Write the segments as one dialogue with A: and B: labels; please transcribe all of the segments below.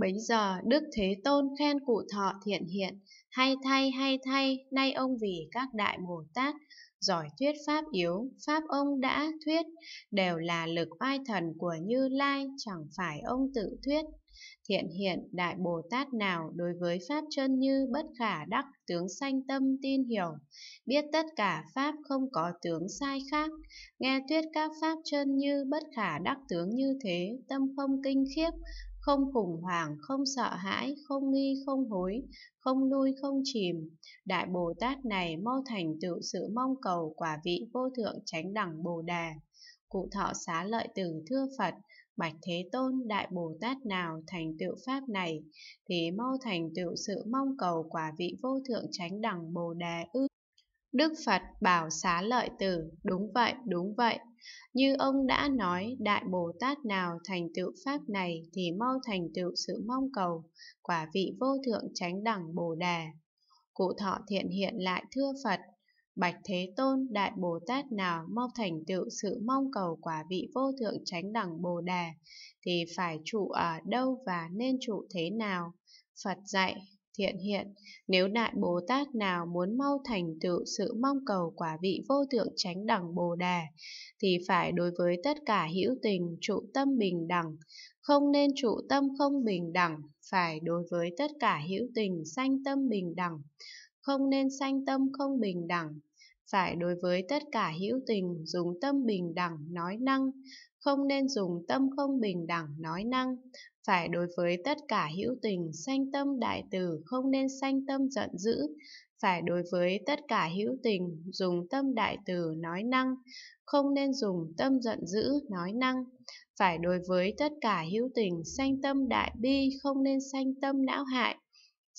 A: Bấy giờ Đức Thế Tôn khen cụ thọ thiện hiện, hay thay hay thay, nay ông vì các đại Bồ Tát, giỏi thuyết pháp yếu, pháp ông đã thuyết, đều là lực oai thần của Như Lai, chẳng phải ông tự thuyết. Thiện hiện đại Bồ Tát nào đối với pháp chân như bất khả đắc tướng sanh tâm tin hiểu, biết tất cả pháp không có tướng sai khác, nghe thuyết các pháp chân như bất khả đắc tướng như thế, tâm không kinh khiếp, không khủng hoảng, không sợ hãi, không nghi, không hối, không lui, không chìm. Đại Bồ Tát này mau thành tựu sự mong cầu quả vị vô thượng chánh đẳng Bồ Đà. Cụ thọ xá lợi tử thưa Phật, Bạch Thế Tôn Đại Bồ Tát nào thành tựu Pháp này, thì mau thành tựu sự mong cầu quả vị vô thượng chánh đẳng Bồ Đà ư. Đức Phật bảo xá lợi tử, đúng vậy, đúng vậy, như ông đã nói, Đại Bồ Tát nào thành tựu Pháp này thì mau thành tựu sự mong cầu, quả vị vô thượng chánh đẳng Bồ Đà. Cụ thọ thiện hiện lại thưa Phật, Bạch Thế Tôn, Đại Bồ Tát nào mau thành tựu sự mong cầu quả vị vô thượng chánh đẳng Bồ Đà, thì phải trụ ở đâu và nên trụ thế nào? Phật dạy, thiện hiện. Nếu Đại Bồ Tát nào muốn mau thành tựu sự mong cầu quả vị vô thượng chánh đẳng Bồ Đà, thì phải đối với tất cả hữu tình trụ tâm bình đẳng, không nên trụ tâm không bình đẳng, phải đối với tất cả hữu tình sanh tâm bình đẳng, không nên sanh tâm không bình đẳng, phải đối với tất cả hữu tình dùng tâm bình đẳng nói năng, không nên dùng tâm không bình đẳng nói năng, phải đối với tất cả hữu tình sanh tâm đại từ không nên sanh tâm giận dữ phải đối với tất cả hữu tình dùng tâm đại từ nói năng không nên dùng tâm giận dữ nói năng phải đối với tất cả hữu tình sanh tâm đại bi không nên sanh tâm não hại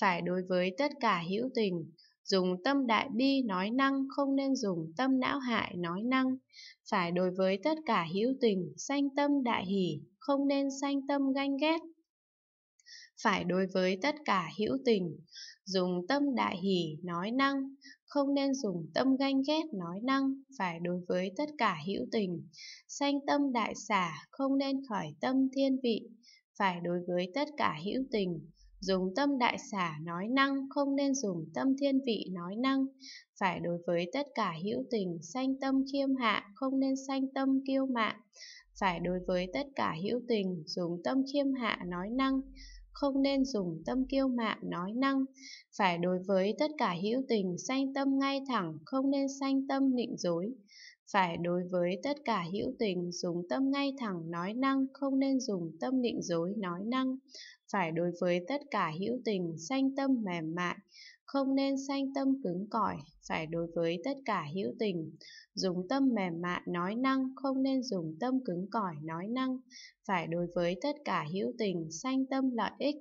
A: phải đối với tất cả hữu tình dùng tâm đại bi nói năng không nên dùng tâm não hại nói năng phải đối với tất cả hữu tình sanh tâm đại hỷ không nên sanh tâm ganh ghét phải đối với tất cả hữu tình dùng tâm đại hỷ nói năng không nên dùng tâm ganh ghét nói năng phải đối với tất cả hữu tình sanh tâm đại xả không nên khởi tâm thiên vị phải đối với tất cả hữu tình Dùng tâm đại xả nói năng, không nên dùng tâm thiên vị nói năng. Phải đối với tất cả hữu tình, sanh tâm khiêm hạ, không nên sanh tâm kiêu mạn. Phải đối với tất cả hữu tình, dùng tâm khiêm hạ nói năng, không nên dùng tâm kiêu mạn nói năng, phải đối với tất cả hữu tình sanh tâm ngay thẳng, không nên sanh tâm nịnh dối. Phải đối với tất cả hữu tình dùng tâm ngay thẳng nói năng, không nên dùng tâm nịnh dối nói năng phải đối với tất cả hữu tình sanh tâm mềm mại không nên sanh tâm cứng cỏi phải đối với tất cả hữu tình dùng tâm mềm mại nói năng không nên dùng tâm cứng cỏi nói năng phải đối với tất cả hữu tình sanh tâm lợi ích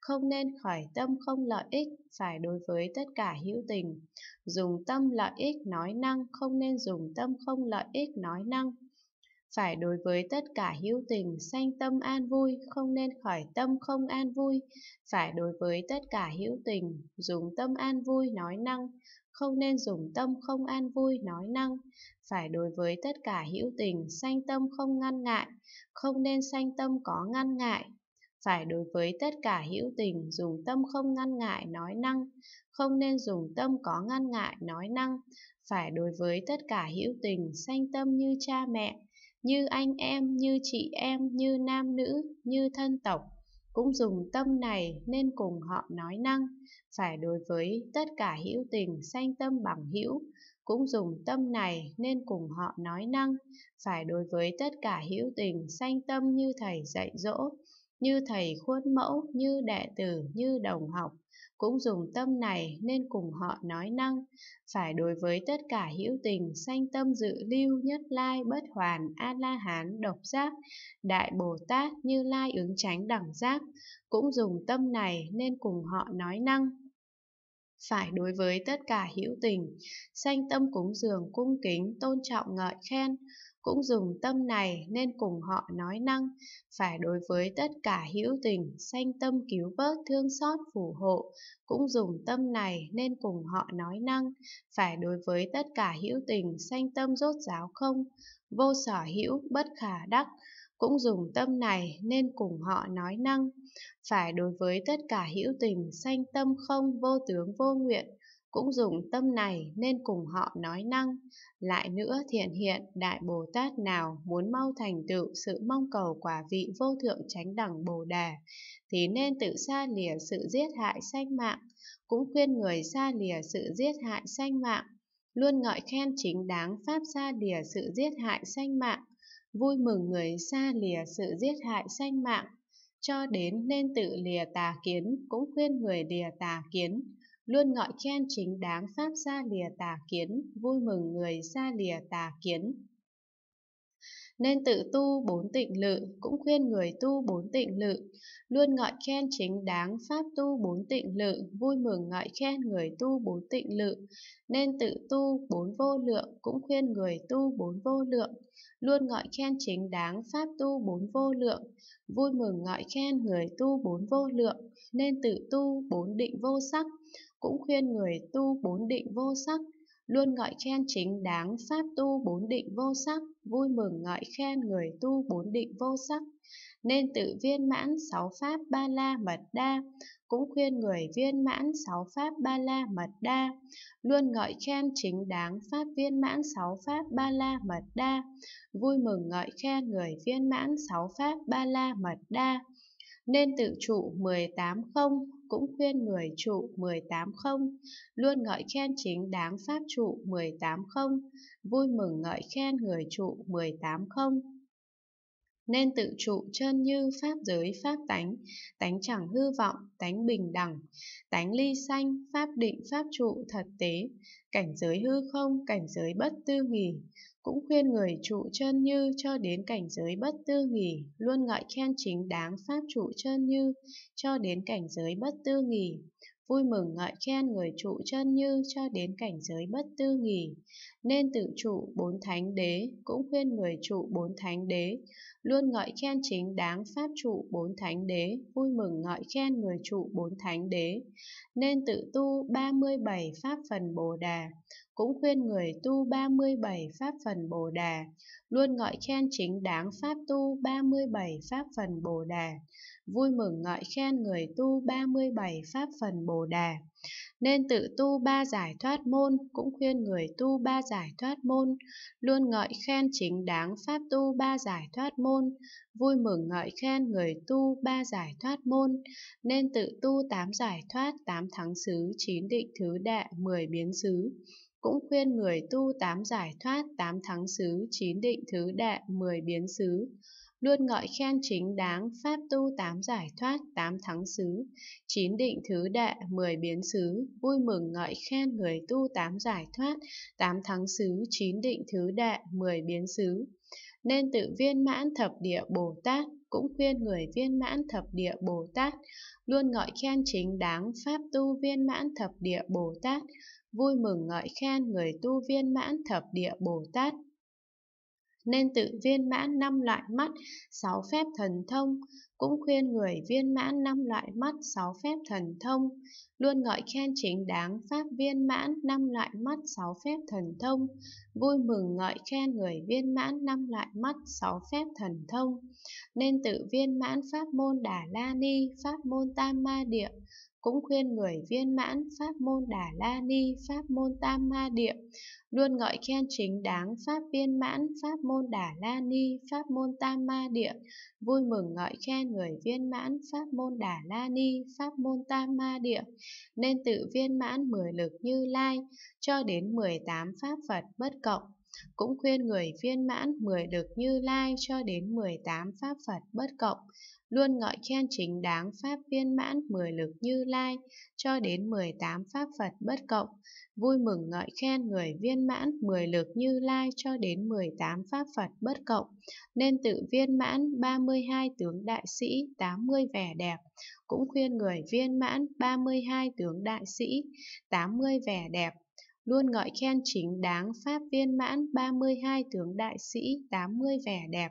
A: không nên khởi tâm không lợi ích phải đối với tất cả hữu tình dùng tâm lợi ích nói năng không nên dùng tâm không lợi ích nói năng phải đối với tất cả hữu tình sanh tâm an vui không nên khỏi tâm không an vui phải đối với tất cả hữu tình dùng tâm an vui nói năng không nên dùng tâm không an vui nói năng phải đối với tất cả hữu tình sanh tâm không ngăn ngại không nên sanh tâm có ngăn ngại phải đối với tất cả hữu tình dùng tâm không ngăn ngại nói năng không nên dùng tâm có ngăn ngại nói năng phải đối với tất cả hữu tình sanh tâm như cha mẹ như anh em, như chị em, như nam nữ, như thân tộc, cũng dùng tâm này nên cùng họ nói năng, phải đối với tất cả hữu tình sanh tâm bằng hữu, cũng dùng tâm này nên cùng họ nói năng, phải đối với tất cả hữu tình sanh tâm như thầy dạy dỗ, như thầy khuôn mẫu, như đệ tử, như đồng học, cũng dùng tâm này nên cùng họ nói năng, phải đối với tất cả hữu tình sanh tâm dự lưu nhất lai bất hoàn a la hán độc giác, đại Bồ Tát như lai ứng tránh đẳng giác, cũng dùng tâm này nên cùng họ nói năng, phải đối với tất cả hữu tình, sanh tâm cúng dường cung kính, tôn trọng ngợi khen, cũng dùng tâm này nên cùng họ nói năng, phải đối với tất cả hữu tình, sanh tâm cứu vớt thương xót phù hộ, cũng dùng tâm này nên cùng họ nói năng, phải đối với tất cả hữu tình, sanh tâm rốt giáo không, vô sở hữu, bất khả đắc, cũng dùng tâm này nên cùng họ nói năng, phải đối với tất cả hữu tình, sanh tâm không, vô tướng vô nguyện, cũng dùng tâm này nên cùng họ nói năng. Lại nữa thiện hiện Đại Bồ Tát nào muốn mau thành tựu sự mong cầu quả vị vô thượng chánh đẳng Bồ Đà, thì nên tự xa lìa sự giết hại sanh mạng, cũng khuyên người xa lìa sự giết hại sanh mạng, luôn ngợi khen chính đáng pháp xa lìa sự giết hại sanh mạng, vui mừng người xa lìa sự giết hại sanh mạng, cho đến nên tự lìa tà kiến cũng khuyên người lìa tà kiến, luôn ngợi khen chính đáng pháp gia lìa tà kiến, vui mừng người gia lìa tà kiến. Nên tự tu bốn tịnh lự, cũng khuyên người tu bốn tịnh lự, luôn ngợi khen chính đáng pháp tu bốn tịnh lự, vui mừng ngợi khen người tu bốn tịnh lự, nên tự tu bốn vô lượng, cũng khuyên người tu bốn vô lượng, luôn ngợi khen chính đáng pháp tu bốn vô lượng, vui mừng ngợi khen người tu bốn vô lượng, nên tự tu bốn định vô sắc, cũng khuyên người tu bốn định vô sắc, luôn ngợi khen chính đáng pháp tu bốn định vô sắc, vui mừng ngợi khen người tu bốn định vô sắc, nên tự viên mãn sáu pháp ba la mật đa, cũng khuyên người viên mãn sáu pháp ba la mật đa, luôn ngợi khen chính đáng pháp viên mãn sáu pháp ba la mật đa, vui mừng ngợi khen người viên mãn sáu pháp ba la mật đa nên tự trụ 18 không cũng khuyên người trụ 18 không, luôn ngợi khen chính đáng pháp trụ 18 không, vui mừng ngợi khen người trụ 18 không nên tự trụ chân như pháp giới pháp tánh, tánh chẳng hư vọng, tánh bình đẳng, tánh ly sanh, pháp định pháp trụ thật tế, cảnh giới hư không, cảnh giới bất tư nghỉ. Cũng khuyên người trụ chân như cho đến cảnh giới bất tư nghỉ, luôn ngợi khen chính đáng pháp trụ chân như cho đến cảnh giới bất tư nghỉ, vui mừng ngợi khen người trụ chân như cho đến cảnh giới bất tư nghỉ, nên tự trụ bốn thánh đế cũng khuyên người trụ bốn thánh đế luôn ngợi khen chính đáng pháp trụ bốn thánh đế vui mừng ngợi khen người trụ bốn thánh đế nên tự tu 37 pháp phần bồ đà cũng khuyên người tu 37 pháp phần bồ đà luôn ngợi khen chính đáng pháp tu 37 pháp phần bồ đà vui mừng ngợi khen người tu 37 pháp phần bồ đà nên tự tu ba giải thoát môn cũng khuyên người tu ba giải thoát môn, luôn ngợi khen chính đáng pháp tu ba giải thoát môn, vui mừng ngợi khen người tu ba giải thoát môn, nên tự tu tám giải thoát, tám thắng xứ, chín định thứ đệ, mười biến xứ cũng khuyên người tu tám giải thoát, tám thắng xứ, chín định thứ đệ, mười biến xứ luôn ngợi khen chính đáng, pháp tu tám giải thoát, tám thắng xứ, chín định thứ đệ, mười biến xứ, vui mừng ngợi khen người tu tám giải thoát, tám thắng xứ, chín định thứ đệ, mười biến xứ. Nên tự viên mãn thập địa Bồ Tát, cũng khuyên người viên mãn thập địa Bồ Tát, luôn ngợi khen chính đáng pháp tu viên mãn thập địa Bồ Tát, vui mừng ngợi khen người tu viên mãn thập địa Bồ Tát, nên tự viên mãn năm loại mắt, sáu phép thần thông, cũng khuyên người viên mãn năm loại mắt, sáu phép thần thông, luôn ngợi khen chính đáng pháp viên mãn năm loại mắt, sáu phép thần thông, vui mừng ngợi khen người viên mãn năm loại mắt, sáu phép thần thông, nên tự viên mãn pháp môn Đà La Ni, pháp môn Tam Ma Địa, cũng khuyên người viên mãn pháp môn đà la ni, pháp môn tam ma địa, luôn ngợi khen chính đáng pháp viên mãn, pháp môn đà la ni, pháp môn tam ma địa, vui mừng ngợi khen người viên mãn, pháp môn đà la ni, pháp môn tam ma địa, nên tự viên mãn mười lực như lai, cho đến mười tám pháp Phật bất cộng. Cũng khuyên người viên mãn 10 được như lai cho đến 18 pháp Phật bất cộng, luôn ngợi khen chính đáng pháp viên mãn 10 lực như lai cho đến 18 pháp Phật bất cộng, vui mừng ngợi khen người viên mãn 10 lực như lai cho đến 18 pháp Phật bất cộng, nên tự viên mãn 32 tướng đại sĩ 80 vẻ đẹp, cũng khuyên người viên mãn 32 tướng đại sĩ 80 vẻ đẹp, luôn ngợi khen chính đáng pháp viên mãn 32 tướng đại sĩ 80 vẻ đẹp,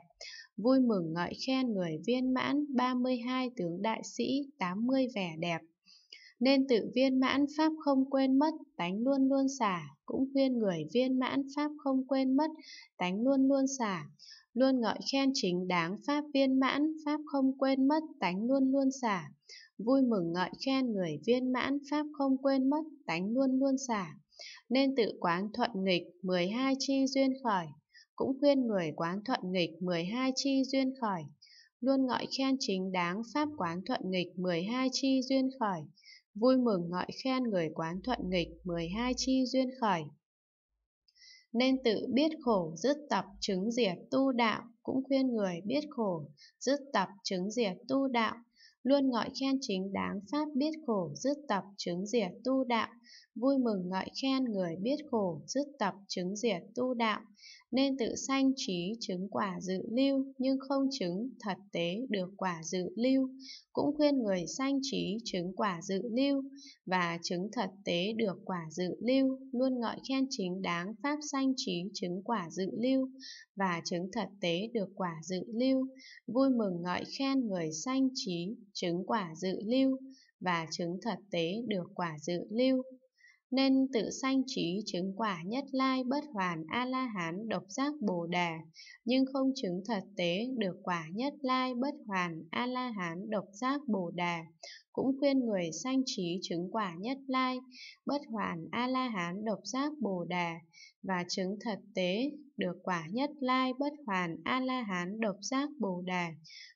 A: vui mừng ngợi khen người viên mãn 32 tướng đại sĩ 80 vẻ đẹp. Nên tự viên mãn pháp không quên mất, tánh luôn luôn xả, cũng khuyên người viên mãn pháp không quên mất, tánh luôn luôn xả, luôn ngợi khen chính đáng pháp viên mãn, pháp không quên mất, tánh luôn luôn xả, vui mừng ngợi khen người viên mãn pháp không quên mất, tánh luôn luôn xả nên tự quán thuận nghịch 12 chi duyên khởi, cũng khuyên người quán thuận nghịch 12 chi duyên khởi, luôn ngợi khen chính đáng pháp quán thuận nghịch 12 chi duyên khởi, vui mừng ngợi khen người quán thuận nghịch 12 chi duyên khởi. Nên tự biết khổ dứt tập chứng diệt tu đạo, cũng khuyên người biết khổ dứt tập chứng diệt tu đạo, luôn ngợi khen chính đáng pháp biết khổ dứt tập chứng diệt tu đạo, vui mừng ngợi khen người biết khổ dứt tập chứng diệt tu đạo, nên tự sanh trí chứng quả dự lưu nhưng không chứng thật tế được quả dự lưu, cũng khuyên người sanh trí chứng quả dự lưu và chứng thật tế được quả dự lưu, luôn ngợi khen chính đáng pháp sanh trí chứng quả dự lưu và chứng thật tế được quả dự lưu, vui mừng ngợi khen người sanh trí chứng quả dự lưu và chứng thật tế được quả dự lưu nên tự sanh trí chứng quả nhất lai bất hoàn a la hán độc giác bồ đề nhưng không chứng thật tế được quả nhất lai bất hoàn a la hán độc giác bồ đề cũng khuyên người sanh trí chứng quả nhất lai, bất hoàn A-la-hán độc giác Bồ Đà, và chứng thật tế, được quả nhất lai bất hoàn A-la-hán độc giác Bồ Đà,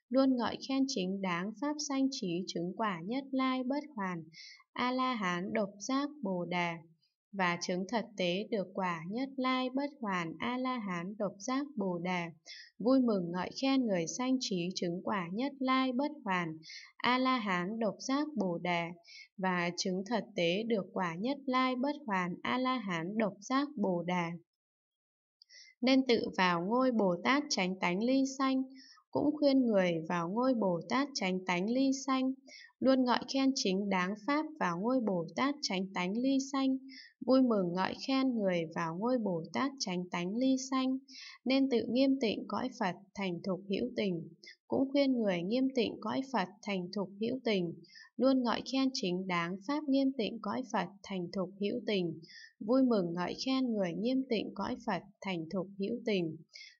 A: luôn ngợi khen chính đáng pháp sanh trí chứng quả nhất lai bất hoàn A-la-hán độc giác Bồ Đà và chứng thật tế được quả nhất lai bất hoàn a la hán độc giác bồ đề vui mừng ngợi khen người sanh trí chứng quả nhất lai bất hoàn a la hán độc giác bồ đề và chứng thật tế được quả nhất lai bất hoàn a la hán độc giác bồ đề nên tự vào ngôi bồ tát tránh tánh ly sanh cũng khuyên người vào ngôi bồ tát tránh tánh ly sanh luôn ngợi khen chính đáng Pháp vào ngôi Bồ Tát tránh tánh ly sanh, vui mừng ngợi khen người vào ngôi Bồ Tát tránh tánh ly sanh, nên tự nghiêm tịnh cõi Phật thành thục hữu tình, cũng khuyên người nghiêm tịnh cõi Phật thành thục hữu tình, luôn ngợi khen chính đáng Pháp nghiêm tịnh cõi Phật thành thục hữu tình, vui mừng ngợi khen người nghiêm tịnh cõi Phật thành thục hữu tình,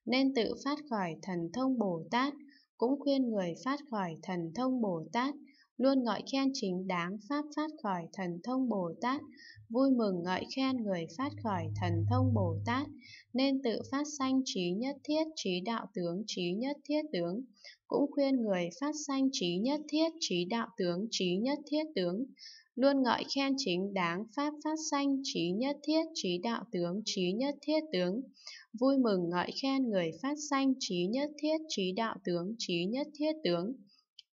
A: nên tự phát khởi thần thông Bồ Tát, cũng khuyên người phát khởi thần thông Bồ Tát, luôn ngợi khen chính đáng pháp phát khởi thần thông Bồ Tát, vui mừng ngợi khen người phát khởi thần thông Bồ Tát, nên tự phát sanh trí nhất thiết trí đạo tướng trí nhất thiết tướng, cũng khuyên người phát sanh trí nhất thiết trí đạo tướng trí nhất thiết tướng, luôn ngợi khen chính đáng pháp phát sanh trí nhất thiết trí đạo tướng trí nhất thiết tướng vui mừng ngợi khen người phát sanh trí nhất thiết trí đạo tướng trí nhất thiết tướng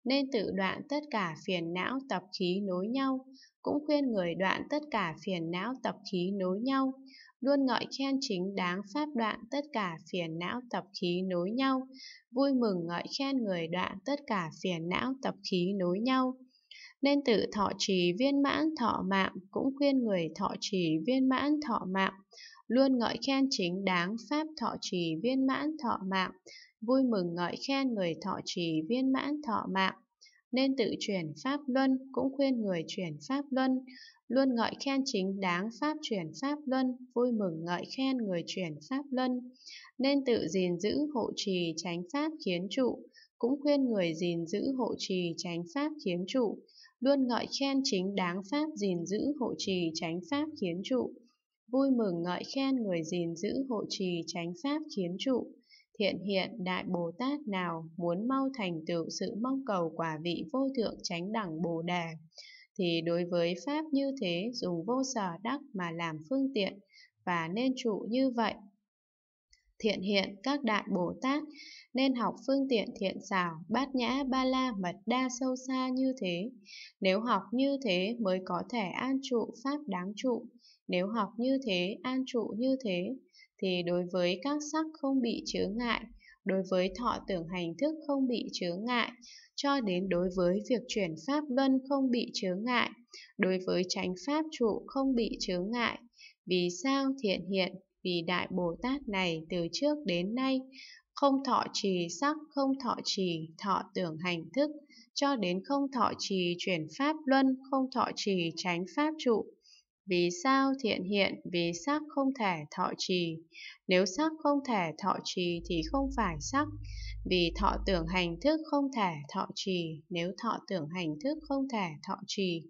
A: nên tự đoạn tất cả phiền não tập khí nối nhau, cũng khuyên người đoạn tất cả phiền não tập khí nối nhau, luôn ngợi khen chính đáng pháp đoạn tất cả phiền não tập khí nối nhau, vui mừng ngợi khen người đoạn tất cả phiền não tập khí nối nhau. Nên tự thọ trì viên mãn thọ mạng cũng khuyên người thọ trì viên mãn thọ mạng, luôn ngợi khen chính đáng pháp thọ trì viên mãn thọ mạng, vui mừng ngợi khen người thọ trì viên mãn thọ mạng, nên tự chuyển Pháp Luân cũng khuyên người chuyển Pháp Luân, luôn ngợi khen chính đáng Pháp chuyển Pháp Luân, vui mừng ngợi khen người chuyển Pháp Luân, nên tự gìn giữ hộ trì tránh Pháp khiến trụ, cũng khuyên người gìn giữ hộ trì tránh Pháp khiến trụ, luôn ngợi khen chính đáng Pháp gìn giữ hộ trì tránh Pháp khiến trụ, vui mừng ngợi khen người gìn giữ hộ trì tránh Pháp khiến trụ, thiện hiện đại Bồ Tát nào muốn mau thành tựu sự mong cầu quả vị vô thượng chánh đẳng Bồ đề thì đối với Pháp như thế dùng vô sở đắc mà làm phương tiện và nên trụ như vậy. Thiện hiện các đại Bồ Tát nên học phương tiện thiện xảo, bát nhã, ba la, mật đa sâu xa như thế. Nếu học như thế mới có thể an trụ Pháp đáng trụ. Nếu học như thế, an trụ như thế, thì đối với các sắc không bị chướng ngại, đối với thọ tưởng hành thức không bị chướng ngại, cho đến đối với việc chuyển pháp luân không bị chướng ngại, đối với tránh pháp trụ không bị chướng ngại. Vì sao thiện hiện? Vì Đại Bồ Tát này từ trước đến nay không thọ trì sắc, không thọ trì thọ tưởng hành thức, cho đến không thọ trì chuyển pháp luân, không thọ trì tránh pháp trụ, vì sao thiện hiện vì sắc không thể thọ trì? Nếu sắc không thể thọ trì thì không phải sắc. Vì thọ tưởng hành thức không thể thọ trì, nếu thọ tưởng hành thức không thể thọ trì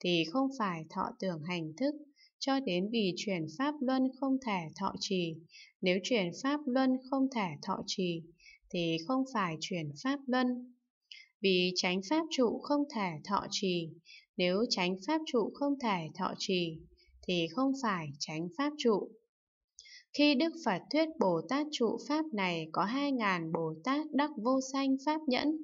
A: thì không phải thọ tưởng hành thức. Cho đến vì chuyển pháp luân không thể thọ trì, nếu chuyển pháp luân không thể thọ trì thì không phải chuyển pháp luân. Vì tránh pháp trụ không thể thọ trì, nếu tránh pháp trụ không thể thọ trì, thì không phải tránh pháp trụ. Khi Đức Phật thuyết Bồ Tát trụ Pháp này có hai ngàn Bồ Tát đắc vô sanh Pháp nhẫn,